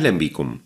أهلا بيكم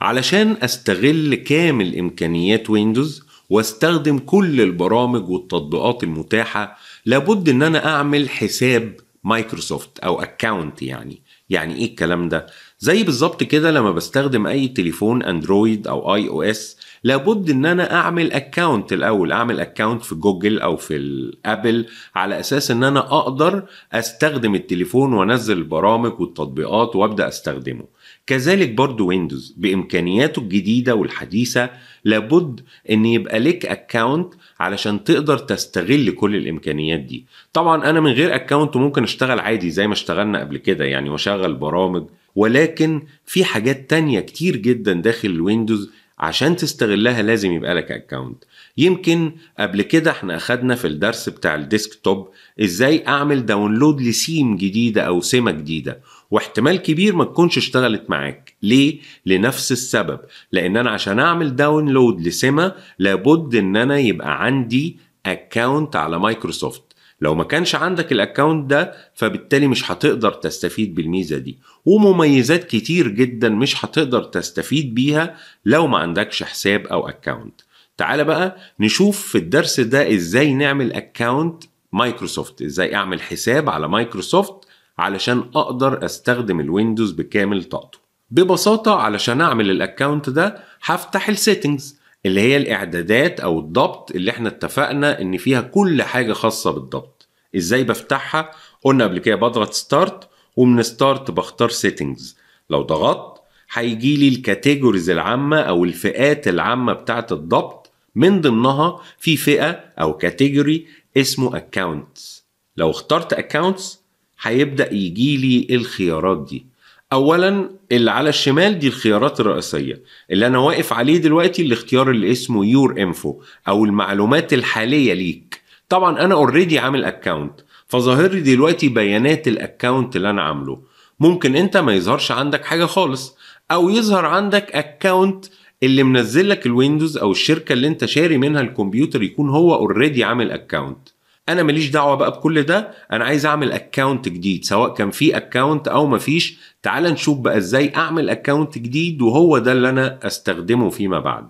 علشان أستغل كامل إمكانيات ويندوز واستخدم كل البرامج والتطبيقات المتاحة لابد إن أنا أعمل حساب مايكروسوفت أو أكاونت يعني يعني إيه الكلام ده؟ زي بالظبط كده لما بستخدم أي تليفون أندرويد أو آي أو إس لابد إن أنا أعمل أكاونت الأول أعمل أكاونت في جوجل أو في الأبل على أساس إن أنا أقدر أستخدم التليفون وأنزل البرامج والتطبيقات وأبدأ أستخدمه كذلك برضو ويندوز بامكانياته الجديده والحديثه لابد ان يبقى لك اكونت علشان تقدر تستغل كل الامكانيات دي طبعا انا من غير اكونت ممكن اشتغل عادي زي ما اشتغلنا قبل كده يعني واشغل برامج ولكن في حاجات تانية كتير جدا داخل الويندوز عشان تستغلها لازم يبقى لك اكونت يمكن قبل كده احنا اخدنا في الدرس بتاع الديسك توب ازاي اعمل داونلود لسيم جديده او سمه جديده واحتمال كبير ما تكونش اشتغلت معاك ليه لنفس السبب لان انا عشان اعمل داونلود لسما لابد ان انا يبقى عندي اكاونت على مايكروسوفت لو ما كانش عندك الاكونت ده فبالتالي مش هتقدر تستفيد بالميزه دي ومميزات كتير جدا مش هتقدر تستفيد بيها لو ما عندكش حساب او اكونت تعال بقى نشوف في الدرس ده ازاي نعمل اكونت مايكروسوفت ازاي اعمل حساب على مايكروسوفت علشان أقدر أستخدم الويندوز بكامل طاقته ببساطة علشان أعمل الاكونت ده هفتح السيتنجز اللي هي الإعدادات أو الضبط اللي احنا اتفقنا إن فيها كل حاجة خاصة بالضبط إزاي بفتحها قلنا قبل كده بضغط ستارت ومن ستارت بختار سيتنجز لو ضغطت هيجي لي الكاتيجوريز العامة أو الفئات العامة بتاعة الضبط من ضمنها في فئة أو كاتيجوري اسمه اكاونتس لو اخترت اكاونتس هيبدا يجي لي الخيارات دي اولا اللي على الشمال دي الخيارات الرئيسيه اللي انا واقف عليه دلوقتي الاختيار اللي اسمه يور انفو او المعلومات الحاليه ليك طبعا انا اوريدي عامل اكونت فظاهر لي دلوقتي بيانات الاكونت اللي انا عامله ممكن انت ما يظهرش عندك حاجه خالص او يظهر عندك اكونت اللي منزل لك الويندوز او الشركه اللي انت شاري منها الكمبيوتر يكون هو اوريدي عامل اكونت انا ماليش دعوه بقى بكل ده انا عايز اعمل اكونت جديد سواء كان في اكونت او مفيش تعال نشوف بقى ازاي اعمل اكونت جديد وهو ده اللي انا استخدمه فيما بعد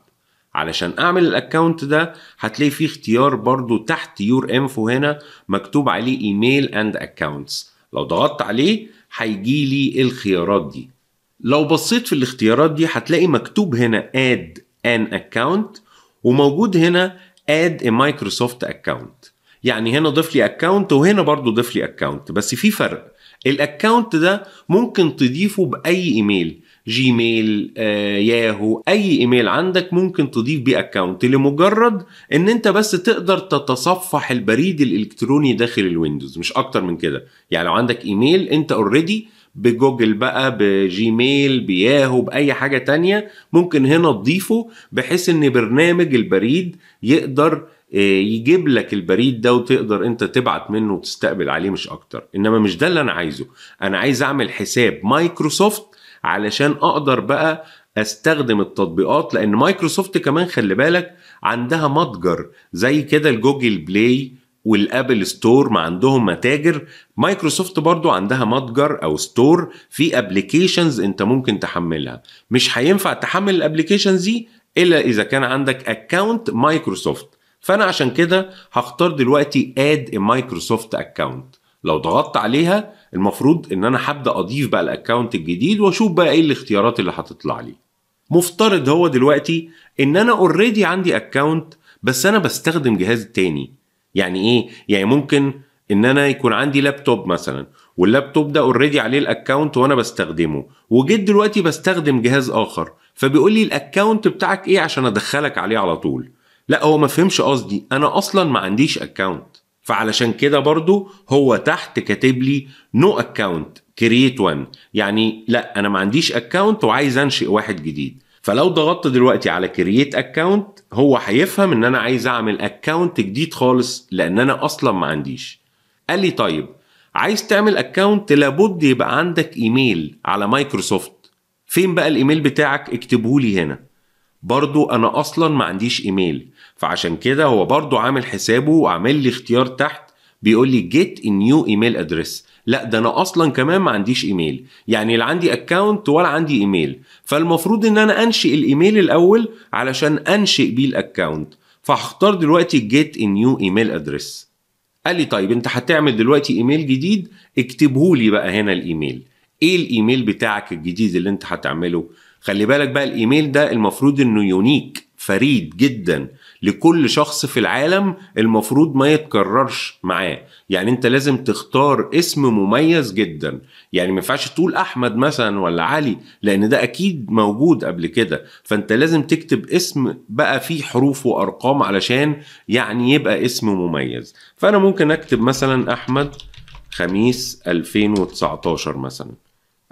علشان اعمل الاكونت ده هتلاقي فيه اختيار برضو تحت يور انفو هنا مكتوب عليه ايميل اند اكونتس لو ضغطت عليه هيجي لي الخيارات دي لو بصيت في الاختيارات دي هتلاقي مكتوب هنا اد ان اكونت وموجود هنا اد a مايكروسوفت اكونت يعني هنا ضيف لي اكونت وهنا برضو ضيف لي اكونت بس في فرق الاكونت ده ممكن تضيفه باي ايميل جيميل آه، ياهو اي ايميل عندك ممكن تضيف بيه اكونت لمجرد ان انت بس تقدر تتصفح البريد الالكتروني داخل الويندوز مش اكتر من كده يعني لو عندك ايميل انت اوريدي بجوجل بقى بجيميل بياهو باي حاجه تانية ممكن هنا تضيفه بحيث ان برنامج البريد يقدر آه، يجيب لك البريد ده وتقدر انت تبعت منه وتستقبل عليه مش اكتر انما مش ده اللي انا عايزه انا عايز اعمل حساب مايكروسوفت علشان اقدر بقى استخدم التطبيقات لان مايكروسوفت كمان خلي بالك عندها متجر زي كده الجوجل بلاي والابل ستور ما عندهم متاجر مايكروسوفت برضو عندها متجر او ستور في ابلكيشنز انت ممكن تحملها مش هينفع تحمل الابلكيشنز دي الا اذا كان عندك اكونت مايكروسوفت فانا عشان كده هختار دلوقتي اد مايكروسوفت اكونت لو ضغطت عليها المفروض ان انا هبدا اضيف بقى الاكونت الجديد واشوف بقى ايه الاختيارات اللي هتطلع لي مفترض هو دلوقتي ان انا اوريدي عندي اكونت بس انا بستخدم جهاز تاني يعني ايه يعني ممكن ان انا يكون عندي لابتوب مثلا واللابتوب ده اوريدي عليه الاكونت وانا بستخدمه وجيت دلوقتي بستخدم جهاز اخر فبيقول لي الاكونت بتاعك ايه عشان ادخلك عليه على طول لا هو ما فهمش قصدي انا اصلا ما عنديش اكونت فعلشان كده برضو هو تحت كاتب لي نو اكونت كرييت وان يعني لا انا ما عنديش اكونت وعايز انشئ واحد جديد فلو ضغطت دلوقتي على كرييت اكونت هو هيفهم ان انا عايز اعمل اكونت جديد خالص لان انا اصلا ما عنديش قال لي طيب عايز تعمل اكونت لابد يبقى عندك ايميل على مايكروسوفت فين بقى الايميل بتاعك اكتبه لي هنا برضو انا اصلا ما عنديش ايميل فعشان كده هو برضو عامل حسابه وعامل لي اختيار تحت بيقول لي جيت نيو ايميل ادريس لا ده انا اصلا كمان ما عنديش ايميل يعني لا عندي اكونت ولا عندي ايميل فالمفروض ان انا انشئ الايميل الاول علشان انشئ بيه الاكونت فهختار دلوقتي جيت نيو ايميل ادريس قال لي طيب انت هتعمل دلوقتي ايميل جديد اكتبه لي بقى هنا الايميل ايه الايميل بتاعك الجديد اللي انت هتعمله خلي بالك بقى الايميل ده المفروض انه يونيك فريد جدا لكل شخص في العالم المفروض ما يتكررش معاه يعني انت لازم تختار اسم مميز جدا يعني ما ينفعش تقول احمد مثلا ولا علي لان ده اكيد موجود قبل كده فانت لازم تكتب اسم بقى فيه حروف وارقام علشان يعني يبقى اسم مميز فانا ممكن اكتب مثلا احمد خميس 2019 مثلا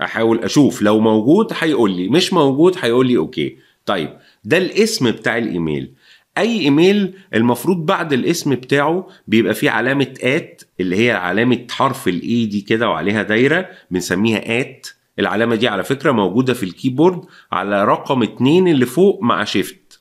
احاول اشوف لو موجود هيقول لي مش موجود هيقول لي اوكي طيب ده الاسم بتاع الايميل اي ايميل المفروض بعد الاسم بتاعه بيبقى فيه علامه ات اللي هي علامه حرف الاي e دي كده وعليها دايره بنسميها ات العلامه دي على فكره موجوده في الكيبورد على رقم اتنين اللي فوق مع شيفت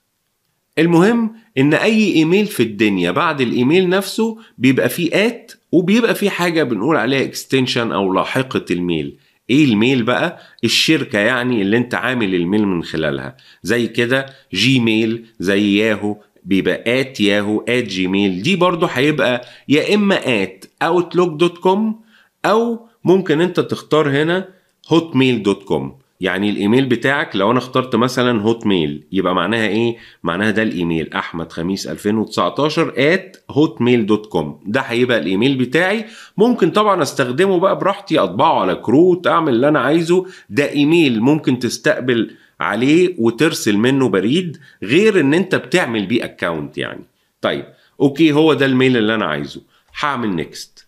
المهم ان اي ايميل في الدنيا بعد الايميل نفسه بيبقى فيه ات وبيبقى فيه حاجه بنقول عليها اكستنشن او لاحقه الميل ايه الميل بقى الشركه يعني اللي انت عامل الميل من خلالها زي كده جيميل زي ياهو بيبقى ات ياهو ات جيميل دي برضو هيبقى يا اما ات اوتلوك دوت كوم او ممكن انت تختار هنا هوت ميل دوت كوم يعني الايميل بتاعك لو انا اخترت مثلا هوت ميل يبقى معناها ايه معناها ده الايميل احمد خميس 2019 at hotmail.com ده هيبقى الايميل بتاعي ممكن طبعا استخدمه بقى براحتي اطبعه على كروت اعمل اللي انا عايزه ده ايميل ممكن تستقبل عليه وترسل منه بريد غير ان انت بتعمل بيه اكونت يعني طيب اوكي هو ده الميل اللي انا عايزه هعمل نيكست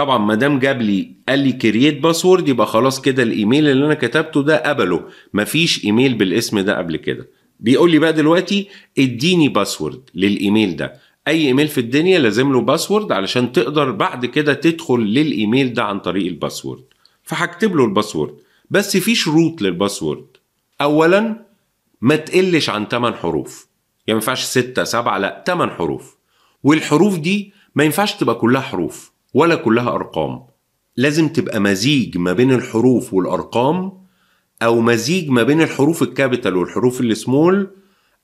طبعا ما دام جاب لي قال لي كرييت باسورد يبقى خلاص كده الايميل اللي انا كتبته ده قبله مفيش ايميل بالاسم ده قبل كده بيقول لي بقى دلوقتي اديني باسورد للايميل ده اي ايميل في الدنيا لازم له باسورد علشان تقدر بعد كده تدخل للايميل ده عن طريق الباسورد فهكتب له الباسورد بس في شروط للباسورد اولا ما تقلش عن 8 حروف يعني ما ينفعش 6 7 لا 8 حروف والحروف دي ما ينفعش تبقى كلها حروف ولا كلها ارقام لازم تبقى مزيج ما بين الحروف والارقام او مزيج ما بين الحروف الكابيتال والحروف السمول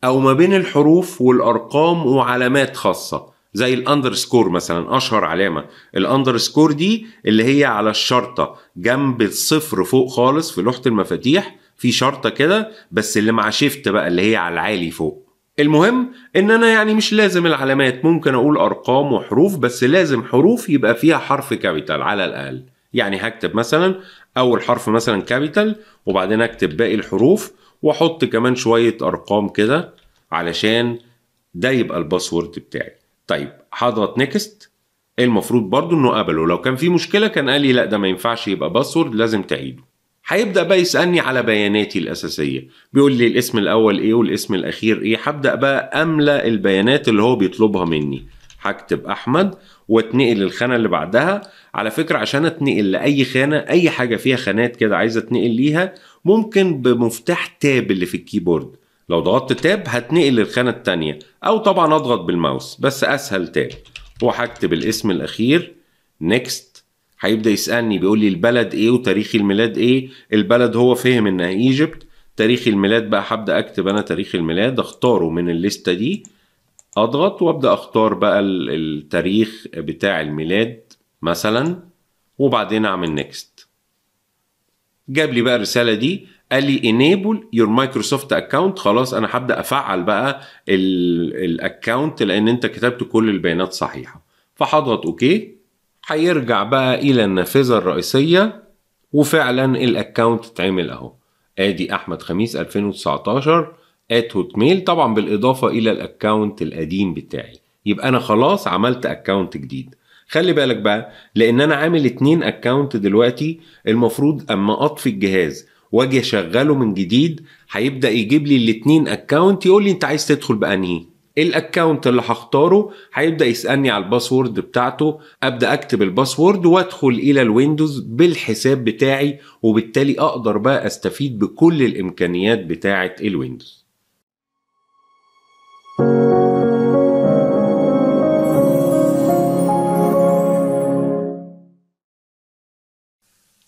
او ما بين الحروف والارقام وعلامات خاصه زي الاندرسكور مثلا اشهر علامه الاندرسكور دي اللي هي على الشرطه جنب الصفر فوق خالص في لوحه المفاتيح في شرطه كده بس اللي مع شيفت بقى اللي هي على العالي فوق المهم ان انا يعني مش لازم العلامات ممكن اقول ارقام وحروف بس لازم حروف يبقى فيها حرف كابيتال على الاقل يعني هكتب مثلا اول حرف مثلا كابيتال وبعدين اكتب باقي الحروف واحط كمان شويه ارقام كده علشان ده يبقى الباسورد بتاعي طيب هضغط نيكست المفروض برضو انه قبله لو كان في مشكله كان قال لي لا ده ما ينفعش يبقى باسورد لازم تعيده هيبدا بقى يسالني على بياناتي الاساسيه بيقول لي الاسم الاول ايه والاسم الاخير ايه هبدا بقى املى البيانات اللي هو بيطلبها مني هكتب احمد واتنقل للخانه اللي بعدها على فكره عشان اتنقل لاي خانه اي حاجه فيها خانات كده عايز اتنقل ليها ممكن بمفتاح تاب اللي في الكيبورد لو ضغطت تاب هتنقل للخانه الثانيه او طبعا اضغط بالماوس بس اسهل تاب وهكتب الاسم الاخير نيكست هيبدا يسالني بيقول لي البلد ايه وتاريخ الميلاد ايه البلد هو فهم انها ايجيبت تاريخ الميلاد بقى هبدا اكتب انا تاريخ الميلاد اختاره من الليسته دي اضغط وابدا اختار بقى التاريخ بتاع الميلاد مثلا وبعدين اعمل نيكست جاب لي بقى الرساله دي قال لي انيبل يور مايكروسوفت اكونت خلاص انا هبدا افعل بقى الاكونت لان انت كتبت كل البيانات صحيحه فهضغط اوكي okay. هيرجع بقى الى النافذه الرئيسيه وفعلا الاكونت اتعمل اهو ادي احمد خميس 2019 ات هوت ميل طبعا بالاضافه الى الاكونت القديم بتاعي يبقى انا خلاص عملت اكونت جديد خلي بالك بقى لان انا عامل اتنين اكونت دلوقتي المفروض اما اطفي الجهاز واجي اشغله من جديد هيبدا يجيب لي الاتنين اكونت يقول لي انت عايز تدخل بانهي إيه الاكونت اللي هختاره هيبدا يسالني على الباسورد بتاعته ابدا اكتب الباسورد وادخل الى الويندوز بالحساب بتاعي وبالتالي اقدر بقى استفيد بكل الامكانيات بتاعه الويندوز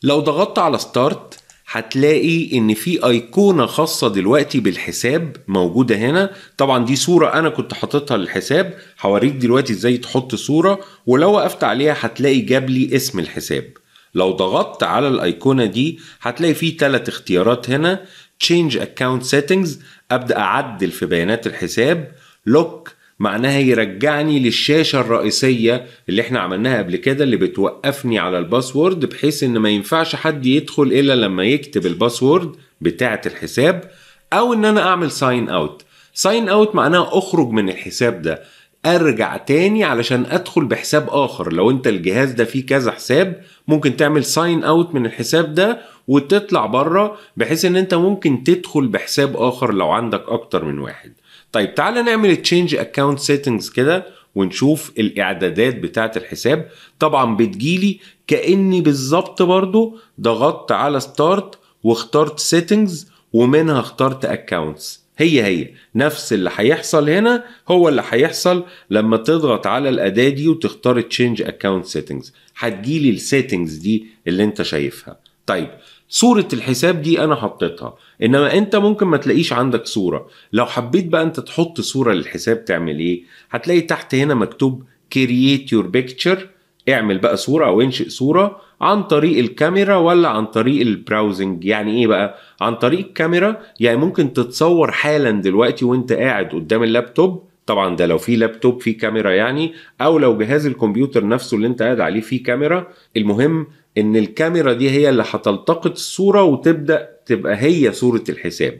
لو ضغطت على ستارت هتلاقي ان في ايقونه خاصه دلوقتي بالحساب موجوده هنا طبعا دي صوره انا كنت حاططها للحساب هوريك دلوقتي ازاي تحط صوره ولو وقفت عليها هتلاقي جاب لي اسم الحساب لو ضغطت على الايقونه دي هتلاقي في ثلاث اختيارات هنا change account settings ابدا اعدل في بيانات الحساب لوك معناها يرجعني للشاشة الرئيسية اللي احنا عملناها قبل كده اللي بتوقفني على الباسورد بحيث ان ما ينفعش حد يدخل الا لما يكتب الباسورد بتاعة الحساب او ان انا اعمل ساين اوت ساين اوت معناها اخرج من الحساب ده ارجع تاني علشان ادخل بحساب اخر لو انت الجهاز ده فيه كذا حساب ممكن تعمل ساين اوت من الحساب ده وتطلع بره بحيث ان انت ممكن تدخل بحساب اخر لو عندك اكتر من واحد طيب تعال نعمل تشينج اكونت سيتنجز كده ونشوف الاعدادات بتاعه الحساب طبعا بتجيلي كاني بالظبط برضو ضغطت على ستارت واخترت سيتنجز ومنها اخترت اكونتس هي هي نفس اللي هيحصل هنا هو اللي هيحصل لما تضغط على الاداه دي وتختار تشينج اكونت سيتنجز هتجيلي السيتنجز دي اللي انت شايفها طيب صورة الحساب دي أنا حطيتها إنما أنت ممكن ما تلاقيش عندك صورة لو حبيت بقى أنت تحط صورة للحساب تعمل إيه هتلاقي تحت هنا مكتوب create your picture اعمل بقى صورة أو انشئ صورة عن طريق الكاميرا ولا عن طريق البراوزنج يعني ايه بقى عن طريق الكاميرا يعني ممكن تتصور حالا دلوقتي وانت قاعد قدام اللابتوب طبعا ده لو في لابتوب فيه كاميرا يعني او لو جهاز الكمبيوتر نفسه اللي انت قاعد عليه فيه كاميرا المهم ان الكاميرا دي هي اللي هتلتقط الصوره وتبدا تبقى هي صوره الحساب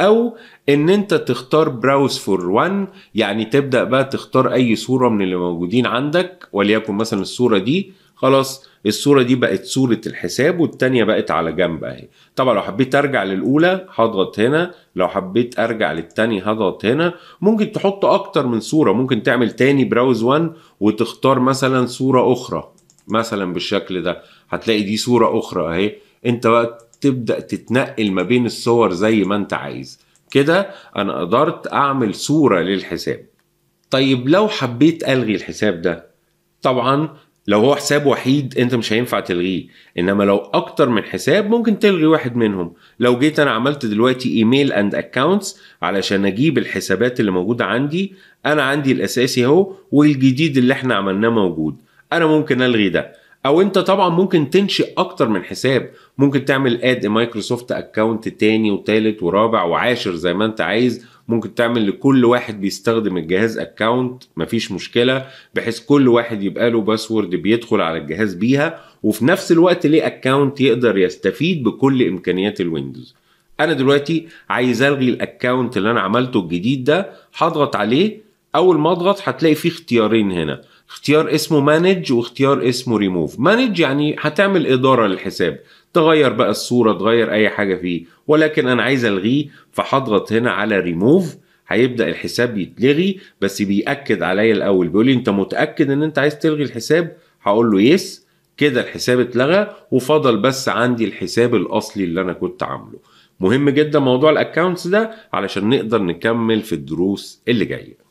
او ان انت تختار براوز فور وان يعني تبدا بقى تختار اي صوره من اللي موجودين عندك وليكن مثلا الصوره دي خلاص الصورة دي بقت صورة الحساب والتانية بقت على جنب اهي طبعا لو حبيت ارجع للاولى هضغط هنا لو حبيت ارجع للتانية هضغط هنا ممكن تحط اكتر من صورة ممكن تعمل تاني براوز 1 وتختار مثلا صورة اخرى مثلا بالشكل ده هتلاقي دي صورة اخرى اهي انت بقى تبدأ تتنقل ما بين الصور زي ما انت عايز كده انا قدرت اعمل صورة للحساب طيب لو حبيت الغي الحساب ده طبعا لو هو حساب وحيد انت مش هينفع تلغيه انما لو اكتر من حساب ممكن تلغي واحد منهم لو جيت انا عملت دلوقتي ايميل اند اكونتس علشان اجيب الحسابات اللي موجوده عندي انا عندي الاساسي اهو والجديد اللي احنا عملناه موجود انا ممكن الغي ده او انت طبعا ممكن تنشئ اكتر من حساب ممكن تعمل اد مايكروسوفت اكونت تاني وتالت ورابع وعاشر زي ما انت عايز ممكن تعمل لكل واحد بيستخدم الجهاز اكونت مفيش مشكله بحيث كل واحد يبقى له باسورد بيدخل على الجهاز بيها وفي نفس الوقت ليه اكونت يقدر يستفيد بكل امكانيات الويندوز انا دلوقتي عايز الغي الاكونت اللي انا عملته الجديد ده هضغط عليه اول ما اضغط هتلاقي فيه اختيارين هنا اختيار اسمه مانج واختيار اسمه ريموف مانج يعني هتعمل اداره للحساب تغير بقى الصوره تغير اي حاجه فيه ولكن انا عايز الغيه فهضغط هنا على ريموف هيبدا الحساب يتلغي بس بيأكد عليا الاول بيقول لي انت متأكد ان انت عايز تلغي الحساب هقول له يس كده الحساب اتلغى وفضل بس عندي الحساب الاصلي اللي انا كنت عامله مهم جدا موضوع الاكونتس ده علشان نقدر نكمل في الدروس اللي جايه